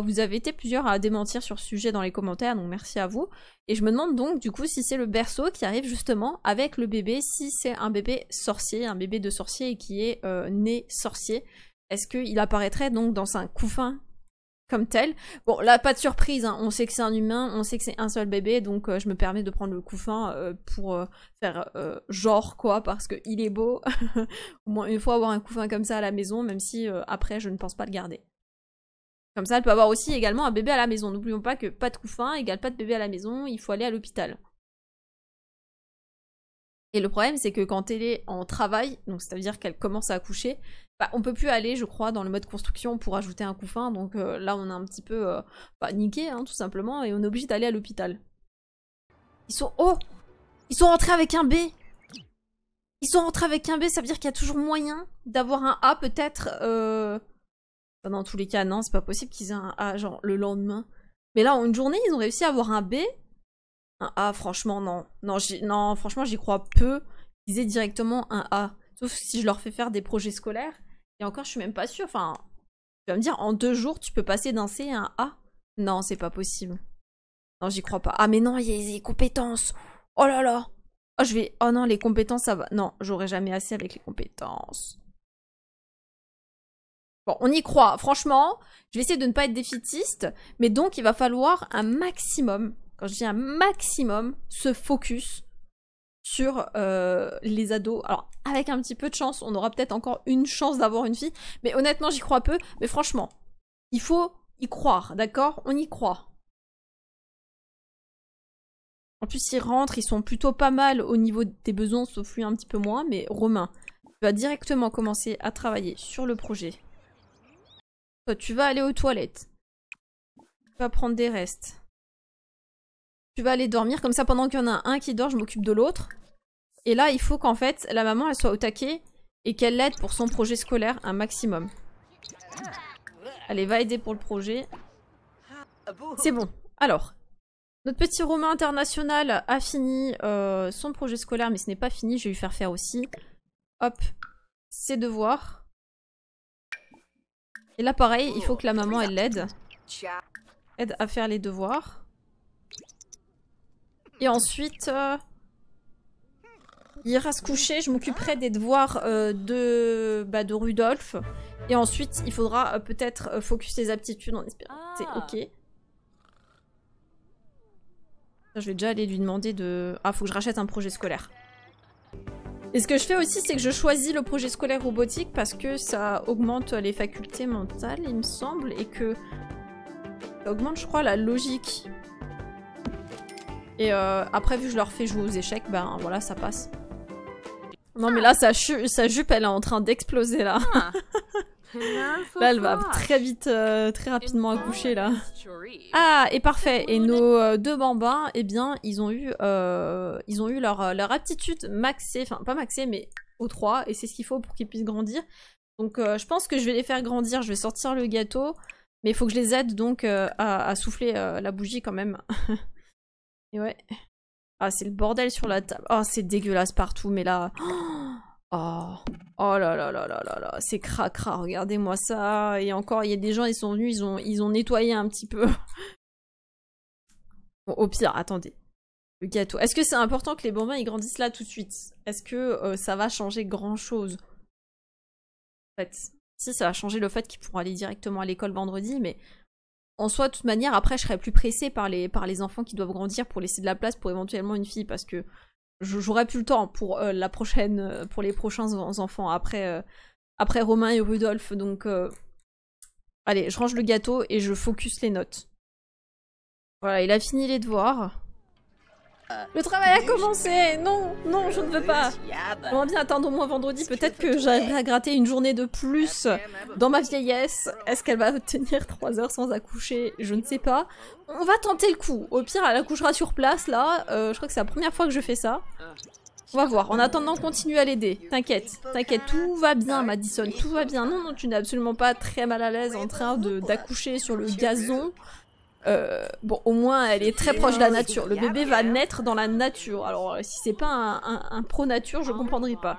vous avez été plusieurs à démentir sur ce sujet dans les commentaires, donc merci à vous. Et je me demande donc du coup si c'est le berceau qui arrive justement avec le bébé, si c'est un bébé sorcier, un bébé de sorcier et qui est né sorcier. Est-ce qu'il apparaîtrait donc dans un couffin comme tel. Bon, là, pas de surprise, hein. on sait que c'est un humain, on sait que c'est un seul bébé, donc euh, je me permets de prendre le couffin euh, pour euh, faire genre quoi, parce qu'il est beau. Au moins une fois avoir un couffin comme ça à la maison, même si après je ne pense pas le garder. Comme ça, elle peut avoir aussi également un bébé à la maison. N'oublions pas que pas de couffin égale pas de bébé à la maison, il faut aller à l'hôpital. Et le problème, c'est que quand elle est en travail, donc c'est-à-dire qu'elle commence à accoucher, bah, on peut plus aller, je crois, dans le mode construction pour ajouter un couffin, donc euh, là on est un petit peu euh, bah, niqué, hein, tout simplement, et on est obligé d'aller à l'hôpital. Ils sont... Oh Ils sont rentrés avec un B Ils sont rentrés avec un B, ça veut dire qu'il y a toujours moyen d'avoir un A peut-être euh, Dans tous les cas, non, c'est pas possible qu'ils aient un A, genre, le lendemain. Mais là, en une journée, ils ont réussi à avoir un B. Un A, franchement, non. Non, non franchement, j'y crois peu qu'ils aient directement un A. Sauf si je leur fais faire des projets scolaires et encore, je suis même pas sûre. Enfin, tu vas me dire, en deux jours, tu peux passer d'un C à un A Non, c'est pas possible. Non, j'y crois pas. Ah, mais non, il y a les compétences. Oh là là. Oh, je vais. Oh non, les compétences, ça va. Non, j'aurai jamais assez avec les compétences. Bon, on y croit. Franchement, je vais essayer de ne pas être défitiste, mais donc il va falloir un maximum, quand je dis un maximum, ce focus sur euh, les ados. Alors, avec un petit peu de chance, on aura peut-être encore une chance d'avoir une fille, mais honnêtement, j'y crois peu. Mais franchement, il faut y croire, d'accord On y croit. En plus, ils rentrent, ils sont plutôt pas mal au niveau des besoins, sauf lui un petit peu moins, mais Romain, tu vas directement commencer à travailler sur le projet. Toi, tu vas aller aux toilettes. Tu vas prendre des restes tu vas aller dormir, comme ça pendant qu'il y en a un qui dort, je m'occupe de l'autre. Et là, il faut qu'en fait, la maman, elle soit au taquet et qu'elle l'aide pour son projet scolaire un maximum. Allez, va aider pour le projet. C'est bon. Alors, notre petit Romain international a fini euh, son projet scolaire, mais ce n'est pas fini, je vais lui faire faire aussi. Hop, ses devoirs. Et là, pareil, il faut que la maman, elle l'aide. Aide à faire les devoirs. Et ensuite, euh, il ira se coucher. Je m'occuperai des devoirs euh, de, bah, de Rudolf. Et ensuite, il faudra euh, peut-être focus les aptitudes en espérant. C'est ah. ok. Je vais déjà aller lui demander de... Ah, faut que je rachète un projet scolaire. Et ce que je fais aussi, c'est que je choisis le projet scolaire robotique parce que ça augmente les facultés mentales, il me semble, et que ça augmente, je crois, la logique. Et euh, après, vu que je leur fais jouer aux échecs, ben voilà, ça passe. Non, mais ah. là, sa, jupe, elle est en train d'exploser, là. Ah. là, elle va très vite, euh, très rapidement accoucher, là. Ah, et parfait. Et nos euh, deux bambins, eh bien, ils ont eu, ils ont eu leur, aptitude maxée, enfin, pas maxée, mais aux trois, et c'est ce qu'il faut pour qu'ils puissent grandir. Donc, je pense que je vais les faire grandir, je vais sortir le gâteau, mais il faut que je les aide, donc, à, souffler la bougie, quand même. ouais. Ah, c'est le bordel sur la table. Oh, c'est dégueulasse partout, mais là... Oh, oh là là là là là là, c'est cracra, regardez-moi ça. Et encore, il y a des gens, ils sont venus, ils ont, ils ont nettoyé un petit peu. Bon, au pire, attendez. Le gâteau. Est-ce que c'est important que les bambins, ils grandissent là tout de suite Est-ce que euh, ça va changer grand-chose En fait, si, ça va changer le fait qu'ils pourront aller directement à l'école vendredi, mais en soi, de toute manière, après, je serais plus pressée par les, par les enfants qui doivent grandir pour laisser de la place pour éventuellement une fille, parce que j'aurais plus le temps pour euh, la prochaine, euh, pour les prochains enfants après, euh, après Romain et Rudolf. Donc, allez, je range le gâteau et je focus les notes. Voilà, il a fini les devoirs. Le travail a commencé Non, non, je ne veux pas On va bien attendre au moins vendredi, peut-être que j'arriverai à gratter une journée de plus dans ma vieillesse. Est-ce qu'elle va tenir 3 heures sans accoucher Je ne sais pas. On va tenter le coup. Au pire, elle accouchera sur place, là. Euh, je crois que c'est la première fois que je fais ça. On va voir. En attendant, continue à l'aider. T'inquiète, t'inquiète, tout va bien, Madison, tout va bien. Non, non, tu n'es absolument pas très mal à l'aise en train d'accoucher sur le gazon. Euh, bon, au moins, elle est très proche de la nature. Le bébé va naître dans la nature. Alors, euh, si c'est pas un, pro-nature, je oh comprendrai pas.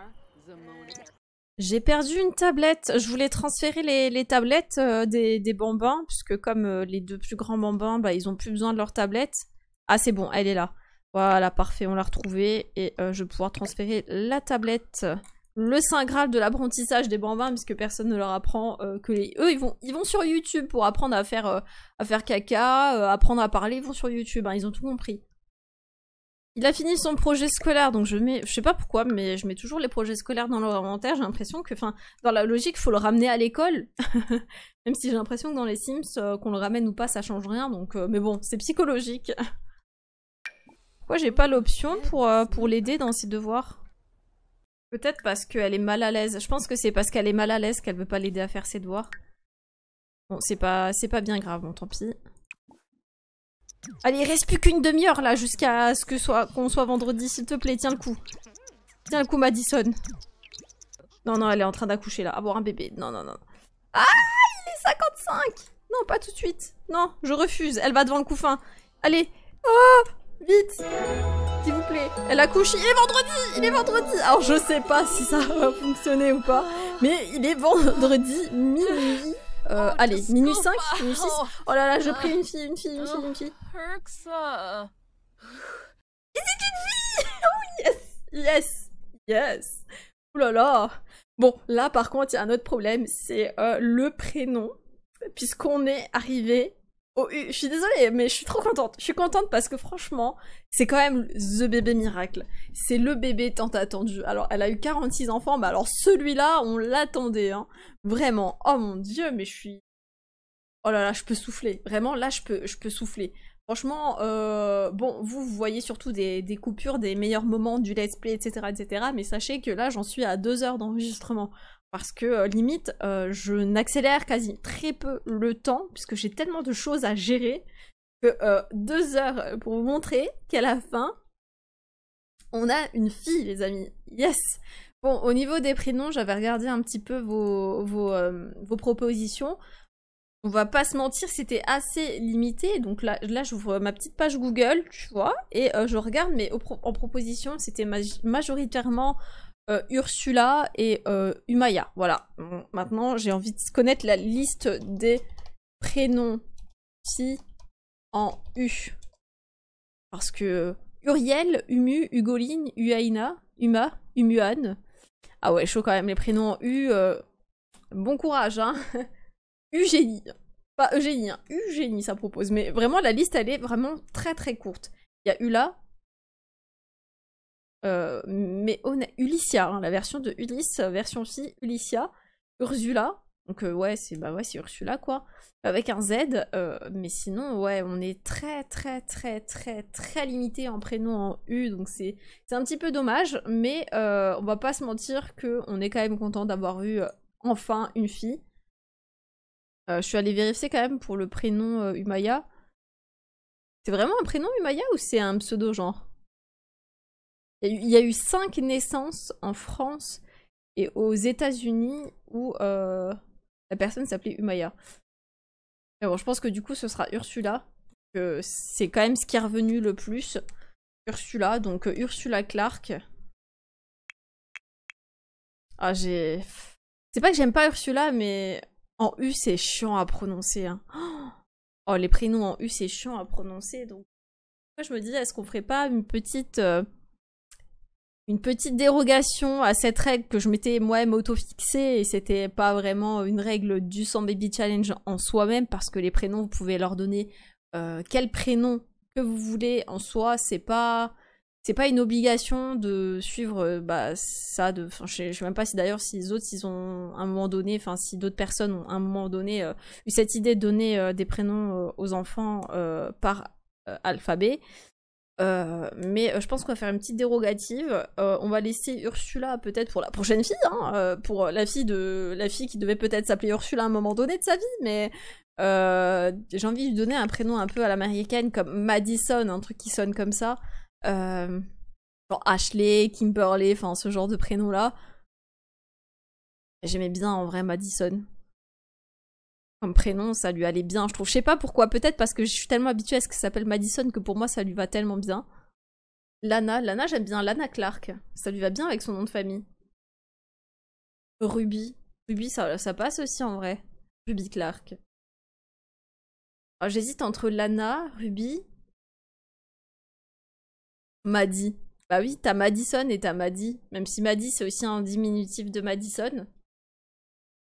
J'ai perdu une tablette. Je voulais transférer les, tablettes euh, des, des, bambins, puisque comme les deux plus grands bambins, bah, ils ont plus besoin de leur tablette. Ah, c'est bon, elle est là. Voilà, parfait, on l'a retrouvée. Et je vais pouvoir transférer la tablette le saint graal de l'apprentissage des bambins puisque personne ne leur apprend euh, que les eux ils vont ils vont sur YouTube pour apprendre à faire euh, à faire caca, euh, apprendre à parler, ils vont sur YouTube, hein, ils ont tout compris. Il a fini son projet scolaire donc je mets je sais pas pourquoi, mais je mets toujours les projets scolaires dans leur inventaire, j'ai l'impression que enfin dans la logique faut le ramener à l'école. Même si j'ai l'impression que dans les Sims qu'on le ramène ou pas ça change rien donc mais bon, c'est psychologique. pourquoi j'ai pas l'option pour pour l'aider dans ses devoirs Peut-être parce qu'elle est mal à l'aise. Je pense que c'est parce qu'elle est mal à l'aise qu'elle veut pas l'aider à faire ses devoirs. Bon, c'est pas, pas bien grave, bon, tant pis. Allez, il reste plus qu'une demi-heure là jusqu'à ce que soit qu'on soit vendredi, s'il te plaît, tiens le coup. Tiens le coup, Madison. Non, non, elle est en train d'accoucher là, avoir un bébé. Non, non, non. Ah, il est 55 Non, pas tout de suite. Non, je refuse, elle va devant le couffin. Allez. Oh Vite S'il vous plaît. Elle accouche. Il est vendredi Il est vendredi Alors je sais pas si ça va fonctionner ou pas, mais il est vendredi minuit. Euh, oh, allez, minuit 5, minuit 6. Oh là là, je prie une fille, une fille, une fille, une fille. Oh, c'est une fille Oh yes Yes Yes Oh là là Bon, là par contre, il y a un autre problème, c'est euh, le prénom. Puisqu'on est arrivé Oh, je suis désolée, mais je suis trop contente. Je suis contente parce que franchement, c'est quand même the bébé miracle. C'est le bébé tant attendu. Alors, elle a eu 46 enfants, mais alors celui-là, on l'attendait, hein. Vraiment. Oh mon dieu, mais je suis... Oh là là, je peux souffler. Vraiment, là, je peux, je peux souffler. Franchement, euh, bon, vous, voyez surtout des, des, coupures, des meilleurs moments du let's play, etc., etc., mais sachez que là, j'en suis à deux heures d'enregistrement parce que euh, limite, euh, je n'accélère quasi très peu le temps, puisque j'ai tellement de choses à gérer, que euh, deux heures pour vous montrer qu'à la fin, on a une fille, les amis. Yes Bon, au niveau des prénoms, j'avais regardé un petit peu vos, vos, vos, propositions. On va pas se mentir, c'était assez limité. Donc là, là j'ouvre ma petite page Google, tu vois, et je regarde, mais en proposition, c'était majoritairement euh, Ursula et Humaya, euh, Voilà. maintenant, j'ai envie de connaître la liste des prénoms qui en U. Parce que Uriel, Umu, Ugoline, Uaina, Uma, Umuan. Ah ouais, chaud quand même, les prénoms en U. Euh, bon courage, hein. Eugénie. Pas Eugénie, hein. Eugénie, ça propose. Mais vraiment, la liste, elle est vraiment très très courte. Il y a Ula, euh, mais on hein, la version de Ulysse, version fille, Ulyssia, Ursula. Donc euh, ouais, c'est bah ouais, c'est Ursula quoi, avec un Z. Euh, mais sinon ouais, on est très très très très très limité en prénom en U, donc c'est c'est un petit peu dommage. Mais on va pas se mentir que on est quand même content d'avoir eu enfin une fille. je suis allée vérifier quand même pour le prénom Umaya. C'est vraiment un prénom humaya ou c'est un pseudo genre il y a eu cinq naissances en France et aux États-Unis où euh, la personne s'appelait Umaya. Mais bon, je pense que du coup, ce sera Ursula. que C'est quand même ce qui est revenu le plus. Ursula, donc euh, Ursula Clark. Ah, j'ai. C'est pas que j'aime pas Ursula, mais en U, c'est chiant à prononcer. Hein. Oh, les prénoms en U, c'est chiant à prononcer. Donc, moi, je me dis, est-ce qu'on ferait pas une petite. Euh, une petite dérogation à cette règle que je m'étais moi-même auto-fixée et c'était pas vraiment une règle du 100 Baby Challenge en soi-même parce que les prénoms, vous pouvez leur donner euh, quel prénom que vous voulez en soi, c'est pas. C'est pas une obligation de suivre euh, bah, ça. De, je, sais, même pas si d'ailleurs si les autres ont un moment donné, enfin si d'autres personnes ont un moment donné euh, eu cette idée de donner des prénoms aux enfants par alphabet. Euh, mais euh, je pense qu'on va faire une petite dérogative. Euh, on va laisser Ursula peut-être pour la prochaine fille, hein, pour la fille de la fille qui devait peut-être s'appeler Ursula à un moment donné de sa vie, mais j'ai envie de lui donner un prénom un peu à l'américaine comme Madison, un truc qui sonne comme ça, genre Ashley, Kimberley, enfin ce genre de prénom là. J'aimais bien en vrai Madison comme prénom, ça lui allait bien, je trouve. Je sais pas pourquoi, peut-être parce que je suis tellement habituée à ce que s'appelle Madison que pour moi ça lui va tellement bien. Lana, Lana j'aime bien Lana Clark, ça lui va bien avec son nom de famille. Ruby, Ruby ça, ça passe aussi en vrai. Ruby Clark. j'hésite entre Lana, Ruby, Maddy. Bah oui, t'as Madison et t'as Maddy. Même si Maddy c'est aussi un diminutif de Madison.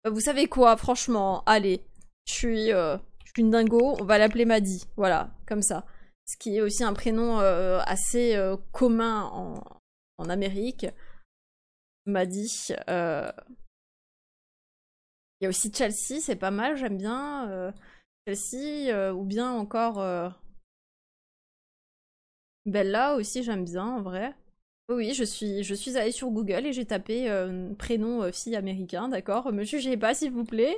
Bah, vous savez quoi, franchement, allez, euh, je suis, une dingo, on va l'appeler Maddy, voilà, comme ça. Ce qui est aussi un prénom euh, assez euh, commun en, Amérique. Maddy. Il y a aussi Chelsea, c'est pas mal, j'aime bien. Chelsea, ou bien encore Bella aussi, j'aime bien en vrai. Oui, je suis, je suis allée sur Google et j'ai tapé prénom fille américain, d'accord Me jugez pas, s'il vous plaît.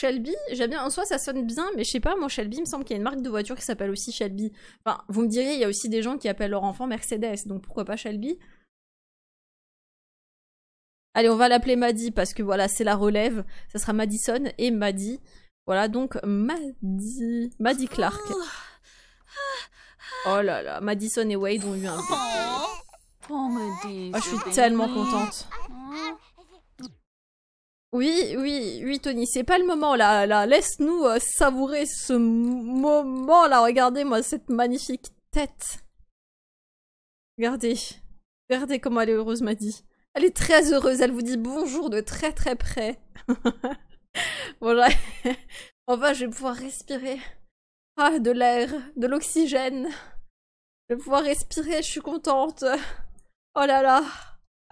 Shelby, j'aime bien. En soi, ça sonne bien, mais je sais pas, moi, Shelby, il me semble qu'il y a une marque de voiture qui s'appelle aussi Shelby. Enfin, vous me direz, il y a aussi des gens qui appellent leur enfant Mercedes, donc pourquoi pas Shelby Allez, on va l'appeler Maddie, parce que voilà, c'est la relève. Ça sera Madison et Maddy. Voilà, donc Maddie... Maddie Clark. Oh là là, Madison et Wade ont eu un. Oh, oh je suis tellement contente. Oui, oui, oui, Tony, c'est pas le moment là, là. Laisse-nous euh, savourer ce moment là. Regardez-moi cette magnifique tête. Regardez, regardez comment elle est heureuse, m'a dit. Elle est très heureuse. Elle vous dit bonjour de très très près. voilà. enfin, je vais pouvoir respirer. Ah, de l'air, de l'oxygène. Je vais pouvoir respirer. Je suis contente. Oh là là.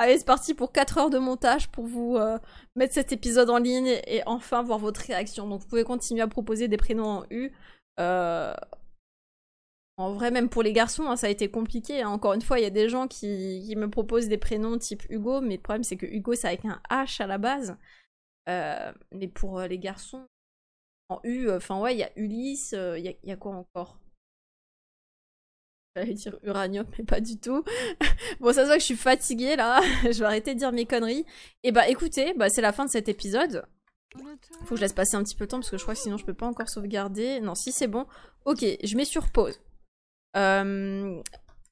Allez, c'est parti pour 4 heures de montage pour vous euh, mettre cet épisode en ligne et, enfin voir votre réaction. Donc vous pouvez continuer à proposer des prénoms en U. Euh, en vrai, même pour les garçons, hein, ça a été compliqué. Hein. Encore une fois, il y a des gens qui, me proposent des prénoms type Hugo, mais le problème c'est que Hugo c'est avec un H à la base. Euh, mais pour les garçons, en U, enfin ouais, il y a Ulysse, il y, a quoi encore J'allais dire uranium, mais pas du tout. bon, ça se voit que je suis fatiguée là. je vais arrêter de dire mes conneries. Et eh bah écoutez, bah, c'est la fin de cet épisode. Faut que je laisse passer un petit peu de temps parce que je crois que sinon je peux pas encore sauvegarder. Non, si c'est bon. Ok, je mets sur pause. Euh,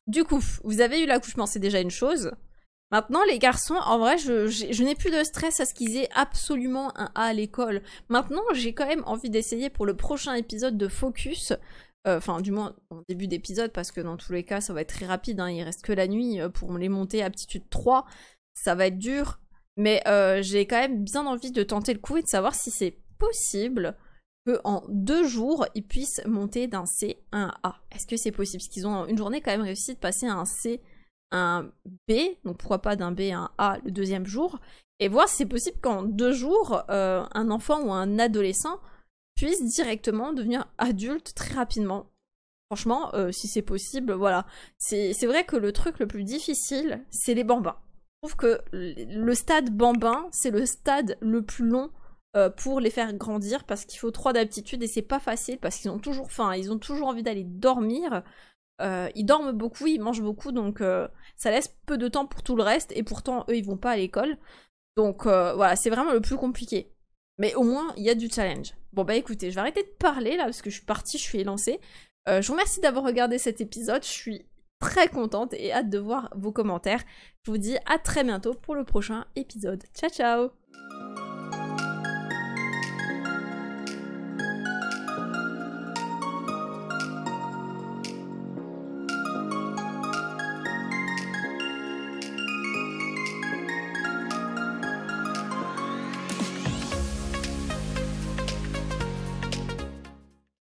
du coup, vous avez eu l'accouchement, c'est déjà une chose. Maintenant, les garçons, en vrai, je n'ai plus de stress à ce qu'ils aient absolument un A à l'école. Maintenant, j'ai quand même envie d'essayer pour le prochain épisode de Focus euh, enfin du moins en début d'épisode, parce que dans tous les cas ça va être très rapide, hein, il reste que la nuit euh, pour les monter aptitude 3, ça va être dur, mais euh, j'ai quand même bien envie de tenter le coup et de savoir si c'est possible que en deux jours ils puissent monter d'un C à un A. Est-ce que c'est possible Parce qu'ils ont une journée quand même réussi de passer à un C à un B, donc pourquoi pas d'un B à un A le deuxième jour, et voir si c'est possible qu'en deux jours, un enfant ou un adolescent puissent directement devenir adultes très rapidement. Franchement, euh, si c'est possible, voilà. C'est vrai que le truc le plus difficile, c'est les bambins. Je trouve que le stade bambin, c'est le stade le plus long euh, pour les faire grandir parce qu'il faut trois d'aptitudes et c'est pas facile parce qu'ils ont toujours faim, ils ont toujours envie d'aller dormir. Euh, ils dorment beaucoup, ils mangent beaucoup, donc ça laisse peu de temps pour tout le reste, et pourtant eux ils vont pas à l'école. Donc voilà, c'est vraiment le plus compliqué. Mais au moins il y a du challenge. Bon bah écoutez, je vais arrêter de parler là parce que je suis partie, je suis élancée. Euh, je vous remercie d'avoir regardé cet épisode, je suis très contente et hâte de voir vos commentaires. Je vous dis à très bientôt pour le prochain épisode. Ciao ciao